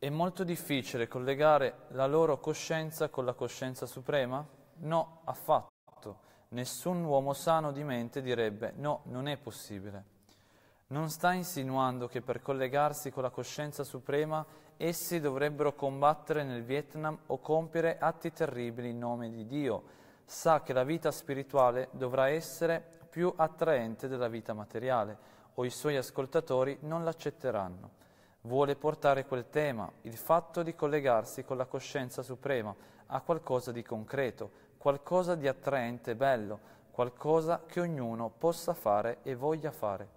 È molto difficile collegare la loro coscienza con la coscienza suprema? No, affatto. Nessun uomo sano di mente direbbe no, non è possibile. Non sta insinuando che per collegarsi con la coscienza suprema essi dovrebbero combattere nel Vietnam o compiere atti terribili in nome di Dio. Sa che la vita spirituale dovrà essere più attraente della vita materiale o i suoi ascoltatori non l'accetteranno vuole portare quel tema, il fatto di collegarsi con la coscienza suprema, a qualcosa di concreto, qualcosa di attraente e bello, qualcosa che ognuno possa fare e voglia fare.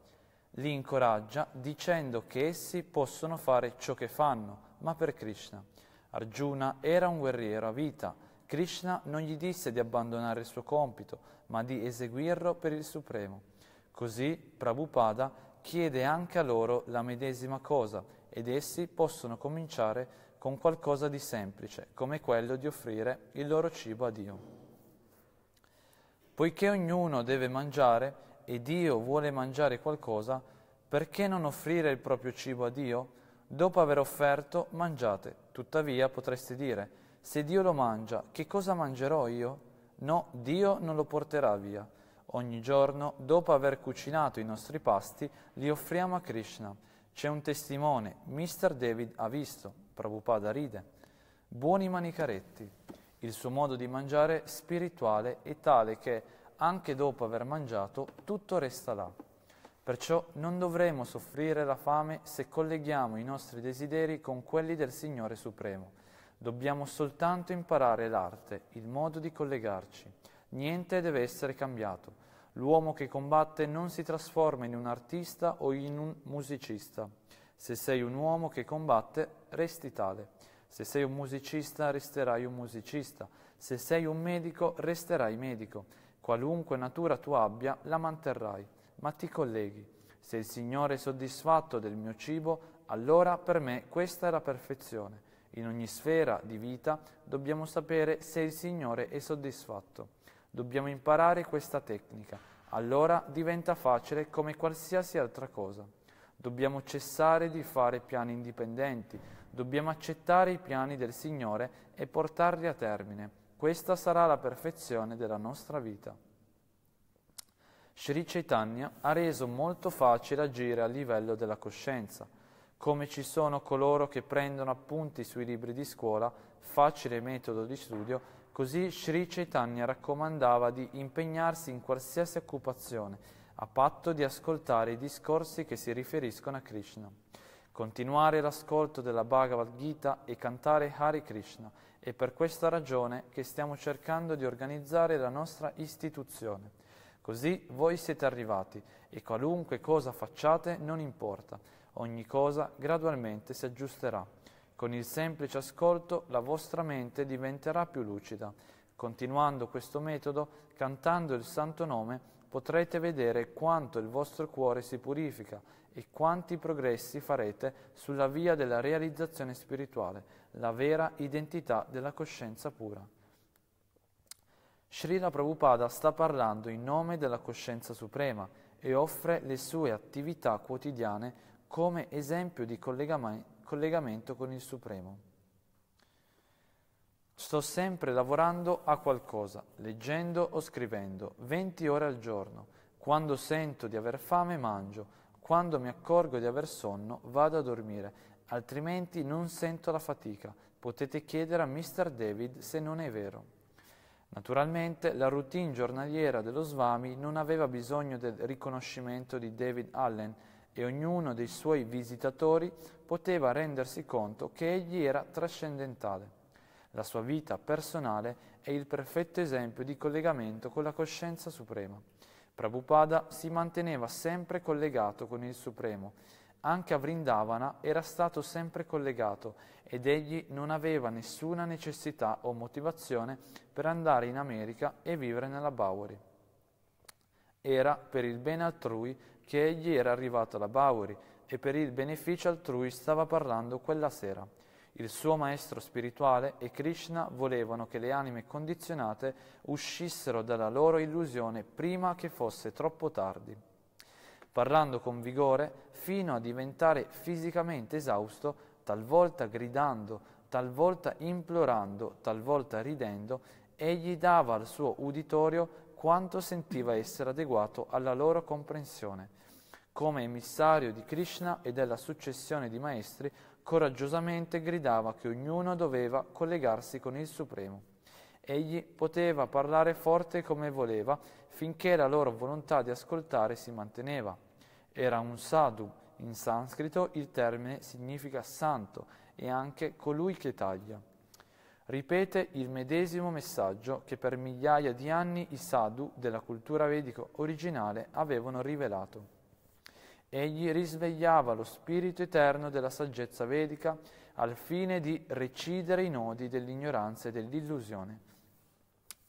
Li incoraggia dicendo che essi possono fare ciò che fanno, ma per Krishna. Arjuna era un guerriero a vita. Krishna non gli disse di abbandonare il suo compito, ma di eseguirlo per il Supremo. Così Prabhupada chiede anche a loro la medesima cosa ed essi possono cominciare con qualcosa di semplice, come quello di offrire il loro cibo a Dio. Poiché ognuno deve mangiare e Dio vuole mangiare qualcosa, perché non offrire il proprio cibo a Dio? Dopo aver offerto, mangiate. Tuttavia potreste dire, se Dio lo mangia, che cosa mangerò io? No, Dio non lo porterà via. Ogni giorno, dopo aver cucinato i nostri pasti, li offriamo a Krishna c'è un testimone, Mr. David ha visto, Prabhupada ride, buoni manicaretti. Il suo modo di mangiare spirituale è tale che, anche dopo aver mangiato, tutto resta là. Perciò non dovremo soffrire la fame se colleghiamo i nostri desideri con quelli del Signore Supremo. Dobbiamo soltanto imparare l'arte, il modo di collegarci. Niente deve essere cambiato. L'uomo che combatte non si trasforma in un artista o in un musicista. Se sei un uomo che combatte, resti tale. Se sei un musicista, resterai un musicista. Se sei un medico, resterai medico. Qualunque natura tu abbia, la manterrai. Ma ti colleghi. Se il Signore è soddisfatto del mio cibo, allora per me questa è la perfezione. In ogni sfera di vita dobbiamo sapere se il Signore è soddisfatto. Dobbiamo imparare questa tecnica, allora diventa facile come qualsiasi altra cosa. Dobbiamo cessare di fare piani indipendenti, dobbiamo accettare i piani del Signore e portarli a termine. Questa sarà la perfezione della nostra vita. Sri Chaitanya ha reso molto facile agire a livello della coscienza. Come ci sono coloro che prendono appunti sui libri di scuola, facile metodo di studio Così Sri Chaitanya raccomandava di impegnarsi in qualsiasi occupazione, a patto di ascoltare i discorsi che si riferiscono a Krishna, continuare l'ascolto della Bhagavad Gita e cantare Hare Krishna. È per questa ragione che stiamo cercando di organizzare la nostra istituzione. Così voi siete arrivati e qualunque cosa facciate non importa, ogni cosa gradualmente si aggiusterà. Con il semplice ascolto la vostra mente diventerà più lucida. Continuando questo metodo, cantando il santo nome, potrete vedere quanto il vostro cuore si purifica e quanti progressi farete sulla via della realizzazione spirituale, la vera identità della coscienza pura. Srila Prabhupada sta parlando in nome della coscienza suprema e offre le sue attività quotidiane come esempio di collegamento collegamento con il Supremo. Sto sempre lavorando a qualcosa, leggendo o scrivendo, 20 ore al giorno. Quando sento di aver fame mangio, quando mi accorgo di aver sonno vado a dormire, altrimenti non sento la fatica. Potete chiedere a Mr. David se non è vero. Naturalmente la routine giornaliera dello Svami non aveva bisogno del riconoscimento di David Allen, e ognuno dei suoi visitatori poteva rendersi conto che egli era trascendentale. La sua vita personale è il perfetto esempio di collegamento con la coscienza suprema. Prabhupada si manteneva sempre collegato con il Supremo. Anche a Vrindavana era stato sempre collegato ed egli non aveva nessuna necessità o motivazione per andare in America e vivere nella Bowery. Era per il bene altrui che egli era arrivato alla Bauri e per il beneficio altrui stava parlando quella sera. Il suo maestro spirituale e Krishna volevano che le anime condizionate uscissero dalla loro illusione prima che fosse troppo tardi. Parlando con vigore, fino a diventare fisicamente esausto, talvolta gridando, talvolta implorando, talvolta ridendo, egli dava al suo uditorio quanto sentiva essere adeguato alla loro comprensione come emissario di Krishna e della successione di maestri, coraggiosamente gridava che ognuno doveva collegarsi con il Supremo. Egli poteva parlare forte come voleva finché la loro volontà di ascoltare si manteneva. Era un sadhu, in sanscrito il termine significa santo e anche colui che taglia. Ripete il medesimo messaggio che per migliaia di anni i sadhu della cultura vedico originale avevano rivelato egli risvegliava lo spirito eterno della saggezza vedica al fine di recidere i nodi dell'ignoranza e dell'illusione.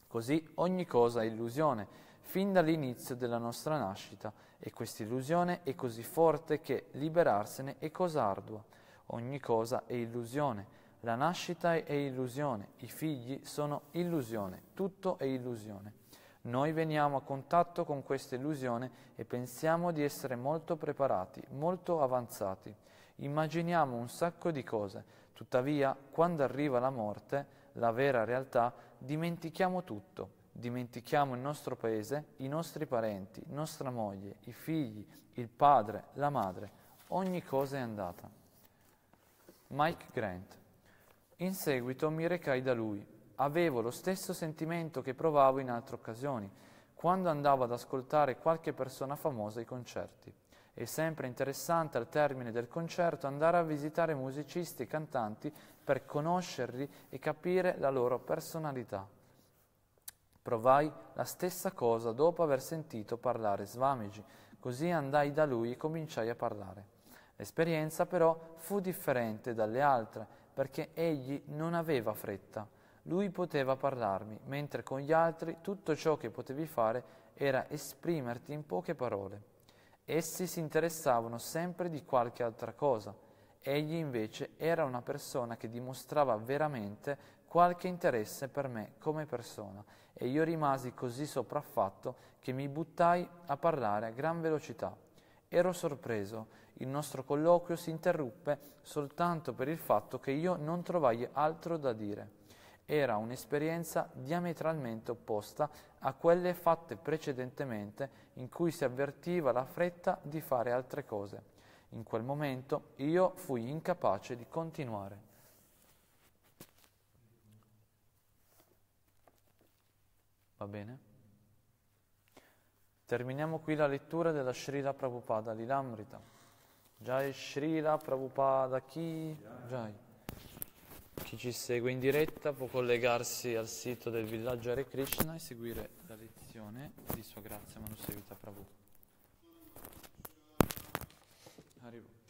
Così ogni cosa è illusione, fin dall'inizio della nostra nascita, e questa illusione è così forte che liberarsene è cosa ardua. Ogni cosa è illusione, la nascita è illusione, i figli sono illusione, tutto è illusione. Noi veniamo a contatto con questa illusione e pensiamo di essere molto preparati, molto avanzati. Immaginiamo un sacco di cose, tuttavia quando arriva la morte, la vera realtà, dimentichiamo tutto. Dimentichiamo il nostro paese, i nostri parenti, nostra moglie, i figli, il padre, la madre. Ogni cosa è andata. Mike Grant. In seguito mi recai da lui avevo lo stesso sentimento che provavo in altre occasioni, quando andavo ad ascoltare qualche persona famosa ai concerti. È sempre interessante al termine del concerto andare a visitare musicisti e cantanti per conoscerli e capire la loro personalità. Provai la stessa cosa dopo aver sentito parlare Swamiji, così andai da lui e cominciai a parlare. L'esperienza però fu differente dalle altre, perché egli non aveva fretta lui poteva parlarmi, mentre con gli altri tutto ciò che potevi fare era esprimerti in poche parole. Essi si interessavano sempre di qualche altra cosa. Egli invece era una persona che dimostrava veramente qualche interesse per me come persona e io rimasi così sopraffatto che mi buttai a parlare a gran velocità. Ero sorpreso, il nostro colloquio si interruppe soltanto per il fatto che io non trovai altro da dire era un'esperienza diametralmente opposta a quelle fatte precedentemente in cui si avvertiva la fretta di fare altre cose. In quel momento io fui incapace di continuare. Va bene? Terminiamo qui la lettura della Srila Prabhupada Lilamrita. Jai Srila Prabhupada Ki Jai. Chi ci segue in diretta può collegarsi al sito del villaggio Hare Krishna e seguire la lezione di Sua Grazia Manusevita Prabhu. Arrivo.